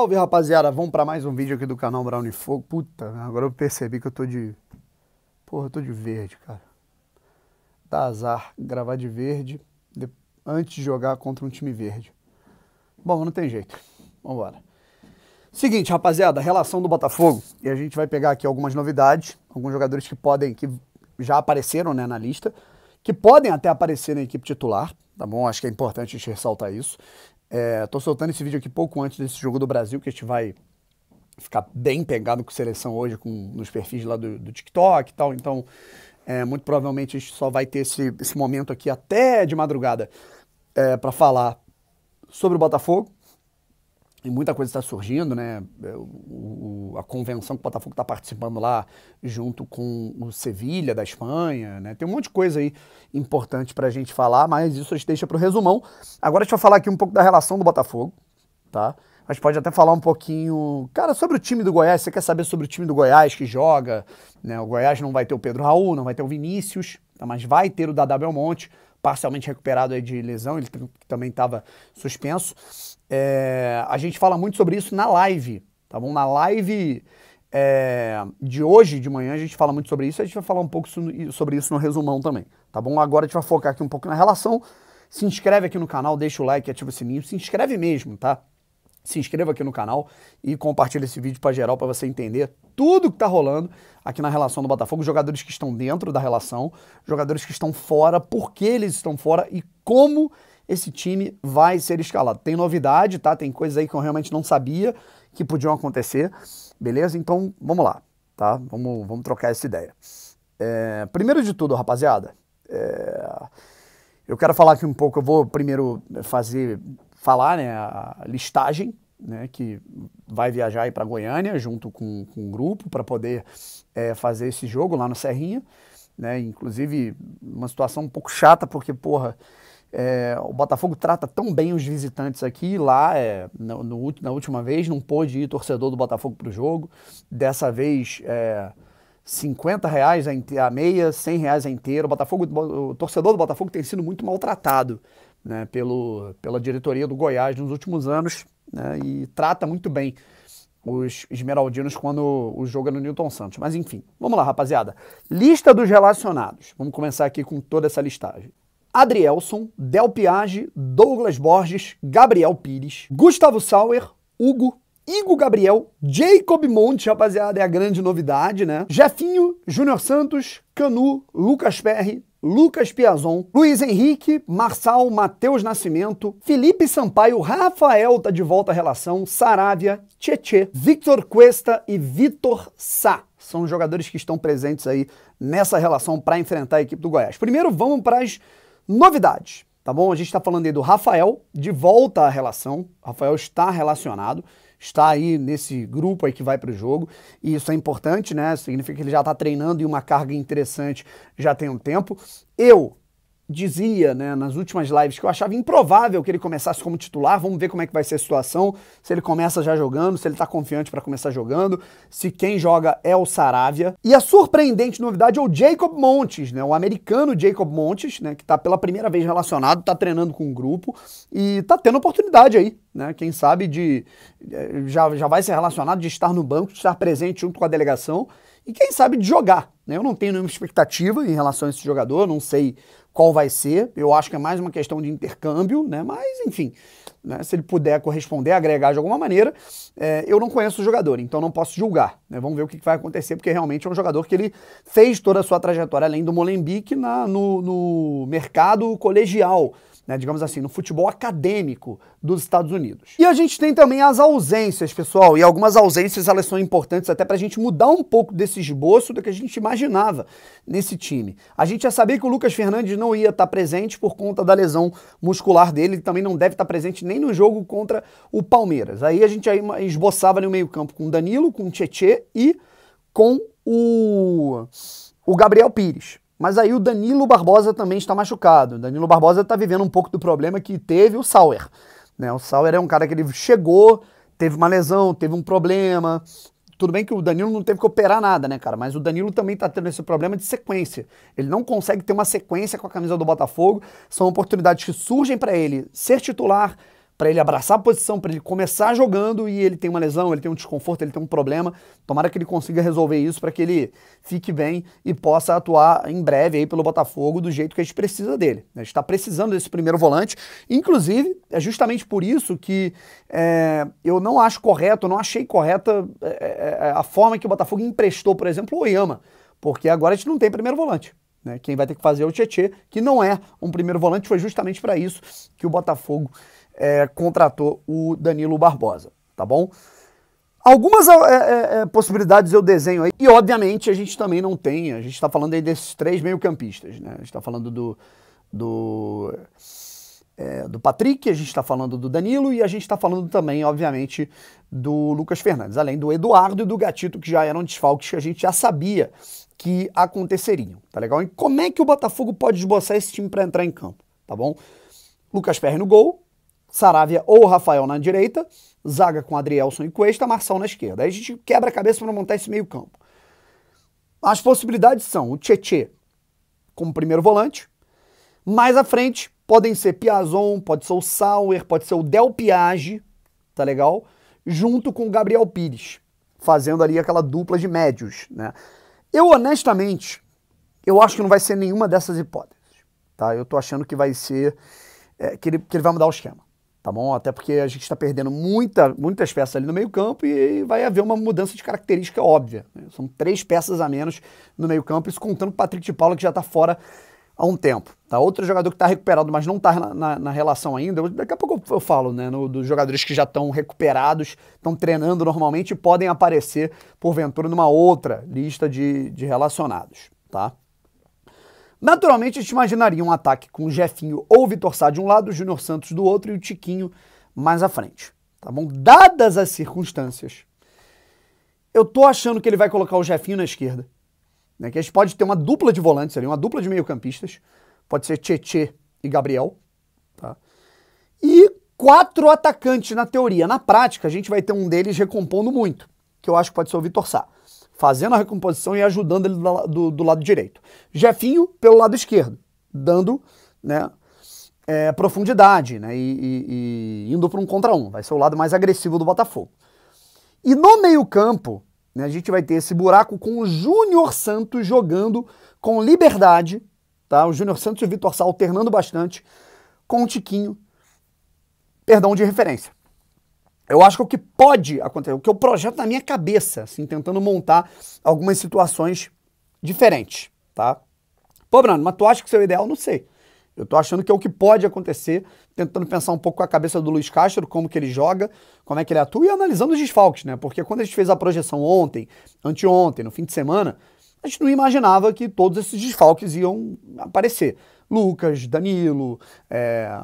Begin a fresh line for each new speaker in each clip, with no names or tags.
Salve, rapaziada! Vamos para mais um vídeo aqui do canal Brown e Fogo. Puta, agora eu percebi que eu tô de... Porra, eu tô de verde, cara. Dá azar gravar de verde de... antes de jogar contra um time verde. Bom, não tem jeito. Vambora. Seguinte, rapaziada, relação do Botafogo. E a gente vai pegar aqui algumas novidades, alguns jogadores que podem, que já apareceram né, na lista, que podem até aparecer na equipe titular, tá bom? Acho que é importante a gente ressaltar isso. Estou é, soltando esse vídeo aqui pouco antes desse jogo do Brasil, que a gente vai ficar bem pegado com seleção hoje com, nos perfis lá do, do TikTok e tal. Então, é, muito provavelmente a gente só vai ter esse, esse momento aqui até de madrugada é, para falar sobre o Botafogo. E muita coisa está surgindo, né? É, o, o, a convenção que o Botafogo está participando lá, junto com o Sevilha, da Espanha. Né? Tem um monte de coisa aí importante para a gente falar, mas isso a gente deixa para o resumão. Agora a gente vai falar aqui um pouco da relação do Botafogo, tá? A gente pode até falar um pouquinho, cara, sobre o time do Goiás. Você quer saber sobre o time do Goiás que joga? Né? O Goiás não vai ter o Pedro Raul, não vai ter o Vinícius, tá? mas vai ter o Dadá Belmonte, parcialmente recuperado aí de lesão, ele também estava suspenso. É, a gente fala muito sobre isso na live tá bom? Na live é, de hoje, de manhã, a gente fala muito sobre isso, a gente vai falar um pouco sobre isso no resumão também, tá bom? Agora a gente vai focar aqui um pouco na relação. Se inscreve aqui no canal, deixa o like, ativa o sininho, se inscreve mesmo, tá? Se inscreva aqui no canal e compartilha esse vídeo para geral para você entender tudo que tá rolando aqui na relação do Botafogo, jogadores que estão dentro da relação, jogadores que estão fora, por que eles estão fora e como esse time vai ser escalado. Tem novidade, tá? Tem coisas aí que eu realmente não sabia que podiam acontecer, beleza? Então vamos lá, tá? Vamos, vamos trocar essa ideia. É, primeiro de tudo, rapaziada, é, eu quero falar aqui um pouco, eu vou primeiro fazer, falar né, a listagem né, que vai viajar aí para Goiânia junto com, com um grupo para poder é, fazer esse jogo lá no Serrinha, né, inclusive uma situação um pouco chata porque, porra, é, o Botafogo trata tão bem os visitantes aqui, lá é, no, no, na última vez não pôde ir torcedor do Botafogo para o jogo. Dessa vez, é, 50 reais a, a meia, 100 reais a inteira. O, Botafogo, o torcedor do Botafogo tem sido muito maltratado né, pelo, pela diretoria do Goiás nos últimos anos né, e trata muito bem os esmeraldinos quando o jogo é no Newton Santos. Mas enfim, vamos lá, rapaziada. Lista dos relacionados. Vamos começar aqui com toda essa listagem. Adrielson, Del Piage, Douglas Borges, Gabriel Pires, Gustavo Sauer, Hugo, Igor Gabriel, Jacob Monte, rapaziada, é a grande novidade, né? Jefinho, Júnior Santos, Canu, Lucas Perry, Lucas Piazon, Luiz Henrique, Marçal, Matheus Nascimento, Felipe Sampaio, Rafael tá de volta à relação, Saravia, Tietê, Victor Cuesta e Vitor Sá. São os jogadores que estão presentes aí nessa relação para enfrentar a equipe do Goiás. Primeiro, vamos para as Novidade, tá bom? A gente está falando aí do Rafael, de volta à relação. O Rafael está relacionado, está aí nesse grupo aí que vai para o jogo. E isso é importante, né? Significa que ele já está treinando e uma carga interessante já tem um tempo. Eu dizia né, nas últimas lives que eu achava improvável que ele começasse como titular. Vamos ver como é que vai ser a situação. Se ele começa já jogando, se ele está confiante para começar jogando, se quem joga é o Saravia. E a surpreendente novidade é o Jacob Montes, né, o americano Jacob Montes, né, que está pela primeira vez relacionado, está treinando com um grupo e está tendo oportunidade aí. Né, quem sabe de eh, já, já vai ser relacionado de estar no banco, de estar presente junto com a delegação e quem sabe de jogar. Né? Eu não tenho nenhuma expectativa em relação a esse jogador, não sei qual vai ser. Eu acho que é mais uma questão de intercâmbio, né? Mas, enfim, né? se ele puder corresponder, agregar de alguma maneira, é, eu não conheço o jogador, então não posso julgar. Né? Vamos ver o que vai acontecer, porque realmente é um jogador que ele fez toda a sua trajetória, além do Molenbeek, na, no, no mercado colegial né, digamos assim, no futebol acadêmico dos Estados Unidos. E a gente tem também as ausências, pessoal, e algumas ausências elas são importantes até para a gente mudar um pouco desse esboço do que a gente imaginava nesse time. A gente já sabia que o Lucas Fernandes não ia estar tá presente por conta da lesão muscular dele, ele também não deve estar tá presente nem no jogo contra o Palmeiras. Aí a gente aí esboçava no meio-campo com Danilo, com Tietê e com o, o Gabriel Pires. Mas aí o Danilo Barbosa também está machucado. O Danilo Barbosa está vivendo um pouco do problema que teve o Sauer. Né? O Sauer é um cara que ele chegou, teve uma lesão, teve um problema. Tudo bem que o Danilo não teve que operar nada, né, cara? Mas o Danilo também está tendo esse problema de sequência. Ele não consegue ter uma sequência com a camisa do Botafogo. São oportunidades que surgem para ele ser titular, para ele abraçar a posição, para ele começar jogando e ele tem uma lesão, ele tem um desconforto, ele tem um problema. Tomara que ele consiga resolver isso para que ele fique bem e possa atuar em breve aí pelo Botafogo do jeito que a gente precisa dele. Né? A gente está precisando desse primeiro volante. Inclusive, é justamente por isso que é, eu não acho correto, não achei correta é, é, é, a forma que o Botafogo emprestou, por exemplo, o Oyama, porque agora a gente não tem primeiro volante. Né? Quem vai ter que fazer é o Tietê, que não é um primeiro volante, foi justamente para isso que o Botafogo é, contratou o Danilo Barbosa, tá bom? Algumas é, é, é, possibilidades eu desenho aí, e obviamente a gente também não tem, a gente está falando aí desses três meio-campistas, né? A gente está falando do, do, é, do Patrick, a gente está falando do Danilo e a gente está falando também, obviamente, do Lucas Fernandes, além do Eduardo e do Gatito, que já eram desfalques que a gente já sabia que aconteceriam, tá legal? E como é que o Botafogo pode esboçar esse time para entrar em campo, tá bom? Lucas Ferreira no gol, Saravia ou Rafael na direita, zaga com Adrielson e Cuesta, Marçal na esquerda. Aí a gente quebra a cabeça para montar esse meio campo. As possibilidades são o Tietê como primeiro volante, mais à frente podem ser Piazon, pode ser o Sauer, pode ser o Del Piage, tá legal? Junto com o Gabriel Pires, fazendo ali aquela dupla de médios, né? Eu honestamente, eu acho que não vai ser nenhuma dessas hipóteses, tá? Eu tô achando que vai ser é, que, ele, que ele vai mudar o esquema tá bom? Até porque a gente está perdendo muita, muitas peças ali no meio-campo e vai haver uma mudança de característica óbvia. Né? São três peças a menos no meio-campo, isso contando o Patrick de Paula, que já está fora há um tempo. Tá? Outro jogador que está recuperado, mas não está na, na, na, relação ainda, daqui a pouco eu, falo né, no, dos jogadores que já estão recuperados, estão treinando normalmente e podem aparecer, porventura, numa outra lista de, de relacionados. Tá? Naturalmente, a gente imaginaria um ataque com o Jefinho ou o Vitor Sá de um lado, o Júnior Santos do outro e o Tiquinho mais à frente. Tá bom? Dadas as circunstâncias, eu tô achando que ele vai colocar o Jefinho na esquerda. Né? Que a gente pode ter uma dupla de volantes ali, uma dupla de meio-campistas. Pode ser Tietê e Gabriel. Tá? E quatro atacantes na teoria. Na prática, a gente vai ter um deles recompondo muito, que eu acho que pode ser o Vitor Sá fazendo a recomposição e ajudando ele do, do, do lado direito. Jefinho pelo lado esquerdo, dando né, é, profundidade né, e, e, e indo para um contra um. Vai ser o lado mais agressivo do Botafogo. E no meio-campo, né, a gente vai ter esse buraco com o Júnior Santos jogando com liberdade. Tá? O Júnior Santos e o Vitor Sá alternando bastante com o Tiquinho. Perdão de referência eu acho que o que pode acontecer, o que eu projeto na minha cabeça, assim, tentando montar algumas situações diferentes, tá? Pô, Bruno, mas tu acha que seu ideal? Não sei. Eu tô achando que é o que pode acontecer, tentando pensar um pouco com a cabeça do Luiz Castro, como que ele joga, como é que ele atua e analisando os desfalques, né? Porque quando a gente fez a projeção ontem, anteontem, no fim de semana, a gente não imaginava que todos esses desfalques iam aparecer. Lucas, Danilo, é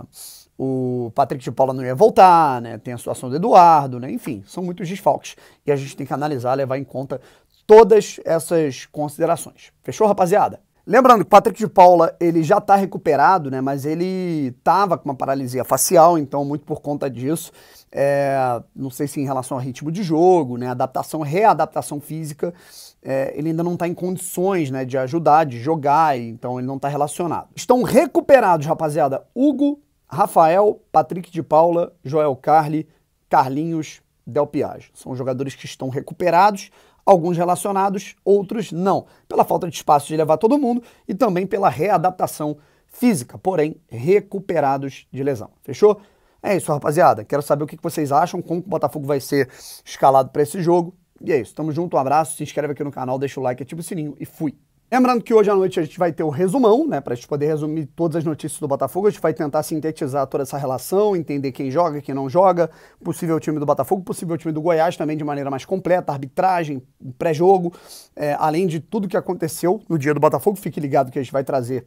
o Patrick de Paula não ia voltar, né? Tem a situação do Eduardo, né? Enfim, são muitos desfalques. E a gente tem que analisar, levar em conta todas essas considerações. Fechou, rapaziada? Lembrando que o Patrick de Paula, ele já está recuperado, né? Mas ele estava com uma paralisia facial, então muito por conta disso, é, não sei se em relação ao ritmo de jogo, né? Adaptação, readaptação física, é, ele ainda não está em condições, né? De ajudar, de jogar, então ele não está relacionado. Estão recuperados, rapaziada, Hugo Rafael, Patrick de Paula, Joel Carli, Carlinhos, Del Piage. São jogadores que estão recuperados, alguns relacionados, outros não, pela falta de espaço de levar todo mundo e também pela readaptação física, porém recuperados de lesão. Fechou? É isso, rapaziada. Quero saber o que vocês acham, como o Botafogo vai ser escalado para esse jogo. E é isso. Tamo junto, um abraço, se inscreve aqui no canal, deixa o like, ativa o sininho e fui. Lembrando que hoje à noite a gente vai ter o resumão, né? Para a gente poder resumir todas as notícias do Botafogo. A gente vai tentar sintetizar toda essa relação, entender quem joga, quem não joga, possível time do Botafogo, possível time do Goiás também de maneira mais completa, arbitragem, pré-jogo, é, além de tudo que aconteceu no dia do Botafogo. Fique ligado que a gente vai trazer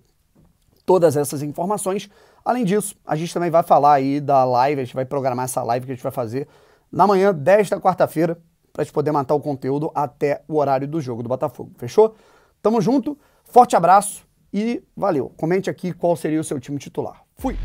todas essas informações. Além disso, a gente também vai falar aí da live, a gente vai programar essa live que a gente vai fazer na manhã desta quarta-feira, para a gente poder matar o conteúdo até o horário do jogo do Botafogo. Fechou? Tamo junto, forte abraço e valeu. Comente aqui qual seria o seu time titular. Fui!